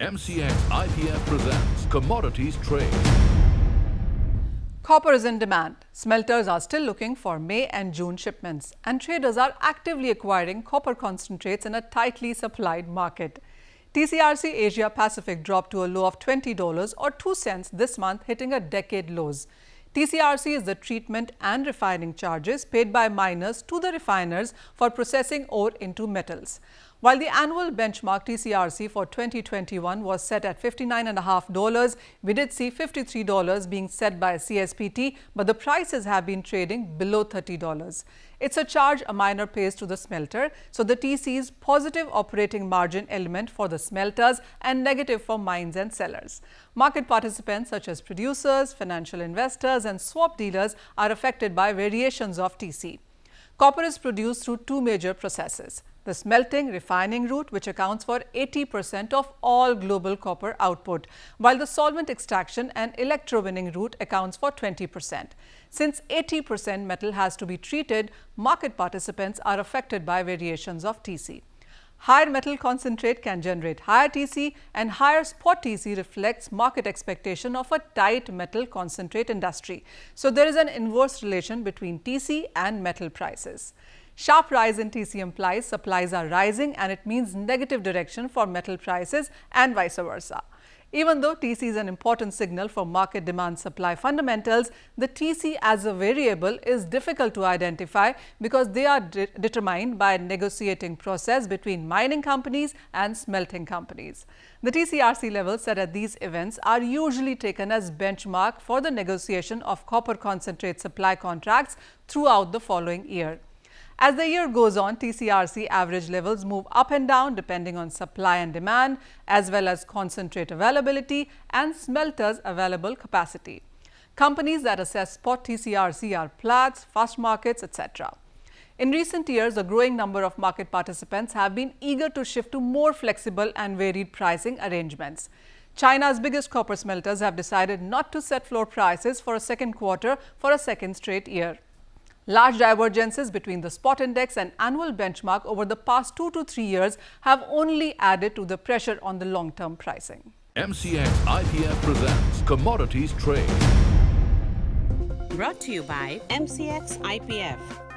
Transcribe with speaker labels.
Speaker 1: MCX IPF presents Commodities Trade. Copper is in demand. Smelters are still looking for May and June shipments, and traders are actively acquiring copper concentrates in a tightly supplied market. TCRC Asia Pacific dropped to a low of $20 or 2 cents this month, hitting a decade lows. TCRC is the treatment and refining charges paid by miners to the refiners for processing ore into metals. While the annual benchmark TCRC for 2021 was set at $59.5, we did see $53 being set by CSPT, but the prices have been trading below $30. It's a charge a miner pays to the smelter, so the TC's positive operating margin element for the smelters and negative for mines and sellers. Market participants such as producers, financial investors and swap dealers are affected by variations of TC. Copper is produced through two major processes the smelting refining route which accounts for 80% of all global copper output, while the solvent extraction and electrowinning route accounts for 20%. Since 80% metal has to be treated, market participants are affected by variations of TC. Higher metal concentrate can generate higher TC and higher spot TC reflects market expectation of a tight metal concentrate industry. So, there is an inverse relation between TC and metal prices. Sharp rise in TC implies supplies are rising and it means negative direction for metal prices and vice versa. Even though TC is an important signal for market demand supply fundamentals, the TC as a variable is difficult to identify because they are de determined by a negotiating process between mining companies and smelting companies. The TCRC levels set at these events are usually taken as benchmark for the negotiation of copper concentrate supply contracts throughout the following year. As the year goes on, TCRC average levels move up and down depending on supply and demand, as well as concentrate availability and smelters' available capacity. Companies that assess spot TCRC are Platts, Fast Markets, etc. In recent years, a growing number of market participants have been eager to shift to more flexible and varied pricing arrangements. China's biggest copper smelters have decided not to set floor prices for a second quarter for a second straight year. Large divergences between the spot index and annual benchmark over the past two to three years have only added to the pressure on the long-term pricing. MCX IPF presents Commodities Trade. Brought to you by MCX IPF.